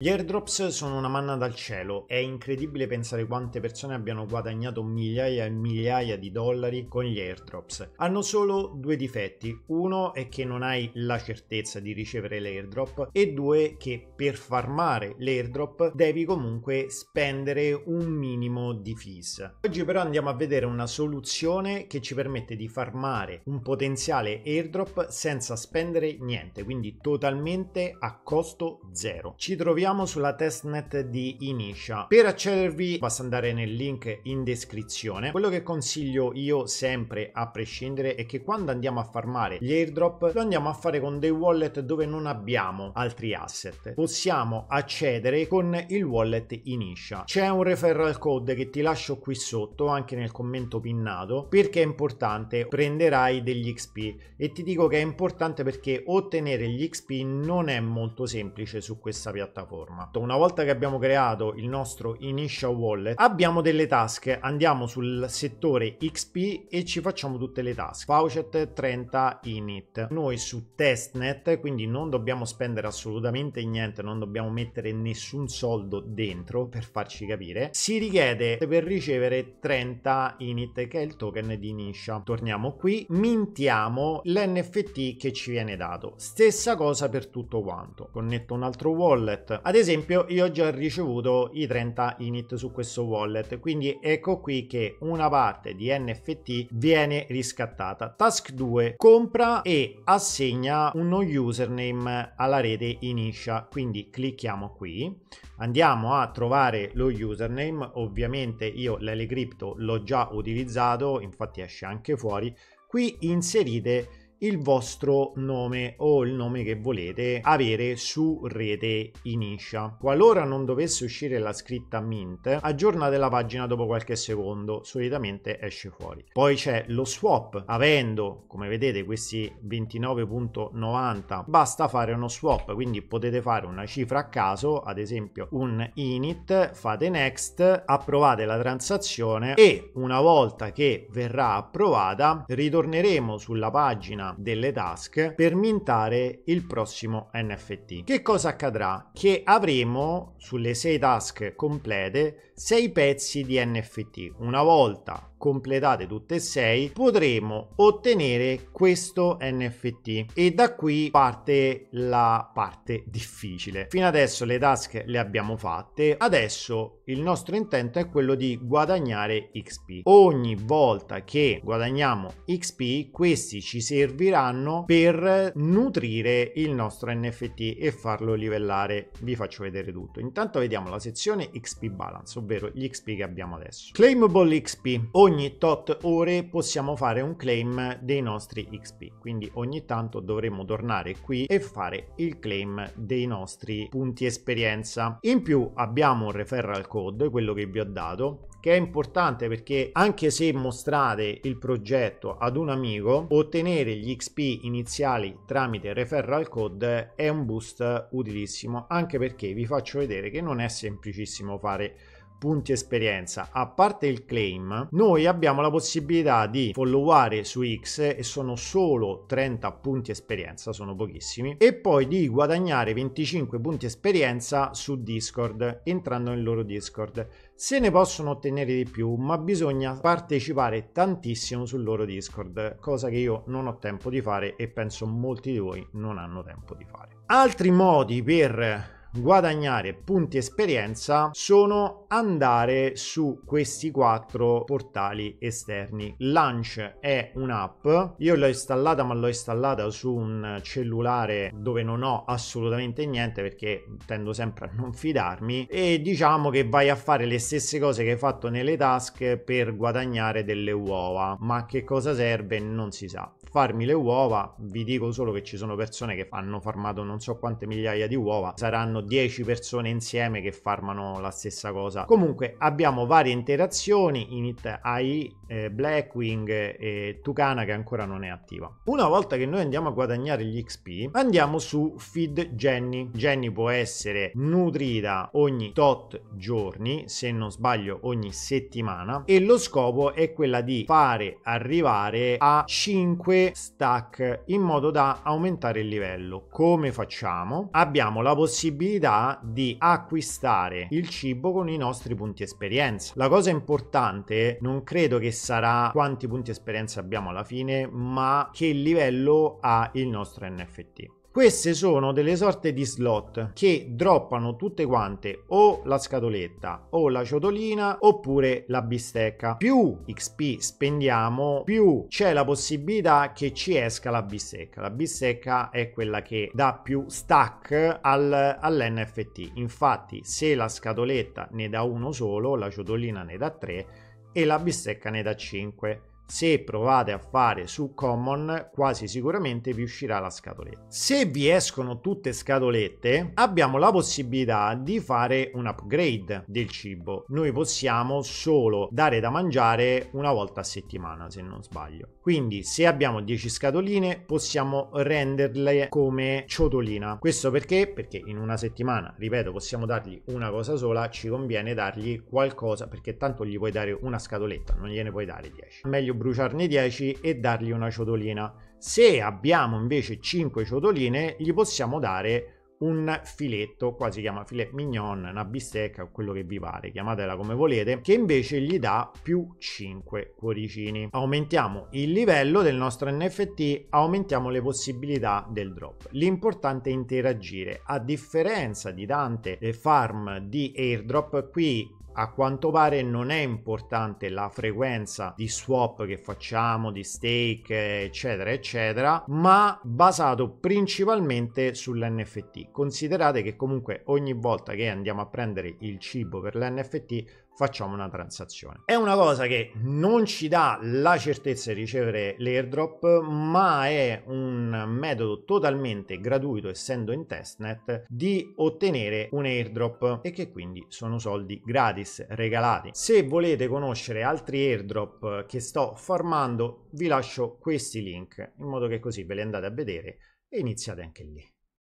Gli airdrops sono una manna dal cielo, è incredibile pensare quante persone abbiano guadagnato migliaia e migliaia di dollari con gli airdrops. Hanno solo due difetti, uno è che non hai la certezza di ricevere l'airdrop e due che per farmare l'airdrop devi comunque spendere un minimo di fees. Oggi però andiamo a vedere una soluzione che ci permette di farmare un potenziale airdrop senza spendere niente, quindi totalmente a costo zero. Ci troviamo lavoriamo sulla testnet di Inisha. Per accedervi basta andare nel link in descrizione. Quello che consiglio io sempre a prescindere è che quando andiamo a farmare gli airdrop lo andiamo a fare con dei wallet dove non abbiamo altri asset. Possiamo accedere con il wallet Inisha. C'è un referral code che ti lascio qui sotto anche nel commento pinnato perché è importante prenderai degli XP e ti dico che è importante perché ottenere gli XP non è molto semplice su questa piattaforma piattaforma. Una volta che abbiamo creato il nostro initial wallet, abbiamo delle tasche, andiamo sul settore XP e ci facciamo tutte le tasche. Faucet 30 init. Noi su testnet, quindi non dobbiamo spendere assolutamente niente, non dobbiamo mettere nessun soldo dentro per farci capire. Si richiede per ricevere 30 init che è il token di Nisha. Torniamo qui, mintiamo l'NFT che ci viene dato. Stessa cosa per tutto quanto. Connetto un altro wallet ad esempio io ho già ricevuto i 30 init su questo wallet, quindi ecco qui che una parte di NFT viene riscattata. Task 2 compra e assegna uno username alla rete Inisha, quindi clicchiamo qui, andiamo a trovare lo username, ovviamente io l'Elecrypto l'ho già utilizzato, infatti esce anche fuori, qui inserite il vostro nome o il nome che volete avere su rete Inisha. Qualora non dovesse uscire la scritta Mint, aggiornate la pagina dopo qualche secondo, solitamente esce fuori. Poi c'è lo swap, avendo come vedete questi 29.90 basta fare uno swap, quindi potete fare una cifra a caso, ad esempio un init, fate next, approvate la transazione e una volta che verrà approvata ritorneremo sulla pagina delle task per mintare il prossimo NFT. Che cosa accadrà? Che avremo sulle 6 task complete 6 pezzi di NFT. Una volta completate tutte e sei potremo ottenere questo NFT e da qui parte la parte difficile fino adesso le task le abbiamo fatte adesso il nostro intento è quello di guadagnare XP ogni volta che guadagniamo XP questi ci serviranno per nutrire il nostro NFT e farlo livellare vi faccio vedere tutto intanto vediamo la sezione XP balance ovvero gli XP che abbiamo adesso claimable XP ogni ogni tot ore possiamo fare un claim dei nostri XP, quindi ogni tanto dovremo tornare qui e fare il claim dei nostri punti esperienza. In più abbiamo un referral code, quello che vi ho dato, che è importante perché anche se mostrate il progetto ad un amico, ottenere gli XP iniziali tramite referral code è un boost utilissimo, anche perché vi faccio vedere che non è semplicissimo fare punti esperienza, a parte il claim, noi abbiamo la possibilità di followare su X e sono solo 30 punti esperienza, sono pochissimi, e poi di guadagnare 25 punti esperienza su Discord, entrando nel loro Discord. Se ne possono ottenere di più, ma bisogna partecipare tantissimo sul loro Discord, cosa che io non ho tempo di fare e penso molti di voi non hanno tempo di fare. Altri modi per guadagnare punti esperienza sono andare su questi quattro portali esterni. Launch è un'app, io l'ho installata ma l'ho installata su un cellulare dove non ho assolutamente niente perché tendo sempre a non fidarmi e diciamo che vai a fare le stesse cose che hai fatto nelle task per guadagnare delle uova, ma a che cosa serve non si sa farmi le uova, vi dico solo che ci sono persone che hanno farmato non so quante migliaia di uova, saranno 10 persone insieme che farmano la stessa cosa. Comunque abbiamo varie interazioni, Init AI, eh, Blackwing e Tucana che ancora non è attiva. Una volta che noi andiamo a guadagnare gli XP, andiamo su Feed Jenny. Jenny può essere nutrita ogni tot giorni, se non sbaglio ogni settimana, e lo scopo è quella di fare arrivare a 5 stack in modo da aumentare il livello. Come facciamo? Abbiamo la possibilità di acquistare il cibo con i nostri punti esperienza. La cosa importante non credo che sarà quanti punti esperienza abbiamo alla fine, ma che livello ha il nostro NFT. Queste sono delle sorte di slot che droppano tutte quante o la scatoletta o la ciotolina oppure la bistecca. Più XP spendiamo, più c'è la possibilità che ci esca la bistecca. La bistecca è quella che dà più stack al, all'NFT. Infatti, se la scatoletta ne dà uno solo, la ciotolina ne dà tre e la bistecca ne dà cinque se provate a fare su common quasi sicuramente vi uscirà la scatoletta se vi escono tutte scatolette abbiamo la possibilità di fare un upgrade del cibo noi possiamo solo dare da mangiare una volta a settimana se non sbaglio quindi se abbiamo 10 scatoline possiamo renderle come ciotolina questo perché perché in una settimana ripeto possiamo dargli una cosa sola ci conviene dargli qualcosa perché tanto gli puoi dare una scatoletta non gliene puoi dare 10 meglio bruciarne 10 e dargli una ciotolina. Se abbiamo invece 5 ciotoline, gli possiamo dare un filetto, qua si chiama filet mignon, una bistecca o quello che vi pare, chiamatela come volete, che invece gli dà più 5 cuoricini. Aumentiamo il livello del nostro NFT, aumentiamo le possibilità del drop. L'importante è interagire. A differenza di tante farm di airdrop, qui a quanto pare non è importante la frequenza di swap che facciamo, di stake, eccetera, eccetera, ma basato principalmente sull'NFT. Considerate che comunque ogni volta che andiamo a prendere il cibo per l'NFT facciamo una transazione. È una cosa che non ci dà la certezza di ricevere l'airdrop, ma è un metodo totalmente gratuito, essendo in testnet, di ottenere un airdrop e che quindi sono soldi gratis avesse regalati. Se volete conoscere altri airdrop che sto formando, vi lascio questi link in modo che così ve li andate a vedere e iniziate anche lì.